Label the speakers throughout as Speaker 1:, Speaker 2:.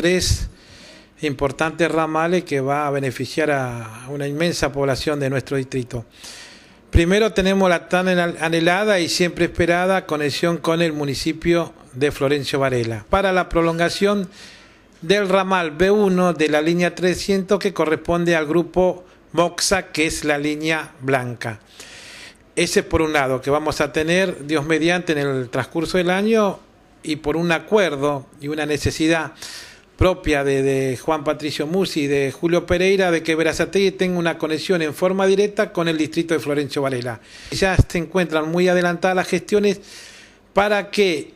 Speaker 1: tres importantes ramales que va a beneficiar a una inmensa población de nuestro distrito. Primero tenemos la tan anhelada y siempre esperada conexión con el municipio de Florencio Varela para la prolongación del ramal B1 de la línea 300 que corresponde al grupo Moxa, que es la línea blanca. Ese por un lado, que vamos a tener, Dios mediante, en el transcurso del año y por un acuerdo y una necesidad propia de, Juan Patricio Musi y de Julio Pereira de que Verazategui tenga una conexión en forma directa con el distrito de Florencio Varela. Ya se encuentran muy adelantadas las gestiones para que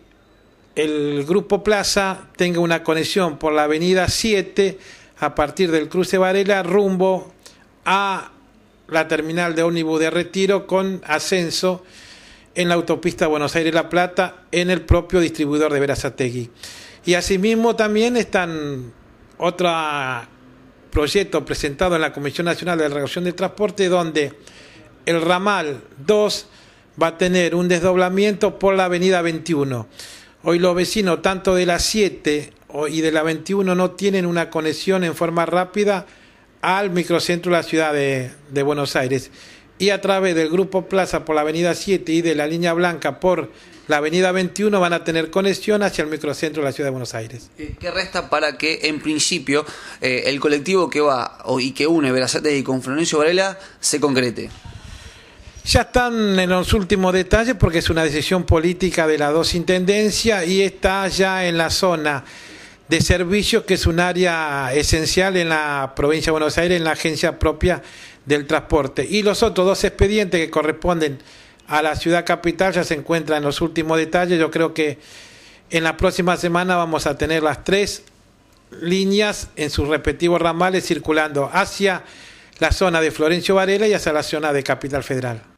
Speaker 1: el Grupo Plaza tenga una conexión por la avenida 7 a partir del cruce Varela rumbo a la terminal de ómnibus de retiro con ascenso en la autopista Buenos Aires-La Plata en el propio distribuidor de Verazategui. Y asimismo también están otro proyecto presentado en la Comisión Nacional de Regulación de Transporte, donde el ramal 2 va a tener un desdoblamiento por la avenida 21. Hoy los vecinos, tanto de la 7 y de la 21, no tienen una conexión en forma rápida al microcentro de la ciudad de Buenos Aires y a través del Grupo Plaza por la Avenida 7 y de la Línea Blanca por la Avenida 21 van a tener conexión hacia el microcentro de la Ciudad de Buenos Aires.
Speaker 2: Eh, ¿Qué resta para que, en principio, eh, el colectivo que va y que une Veracete y con Florencio Varela se concrete?
Speaker 1: Ya están en los últimos detalles porque es una decisión política de las dos intendencias y está ya en la zona de servicios, que es un área esencial en la provincia de Buenos Aires, en la agencia propia del transporte. Y los otros dos expedientes que corresponden a la ciudad capital ya se encuentran en los últimos detalles. Yo creo que en la próxima semana vamos a tener las tres líneas en sus respectivos ramales circulando hacia la zona de Florencio Varela y hacia la zona de Capital Federal.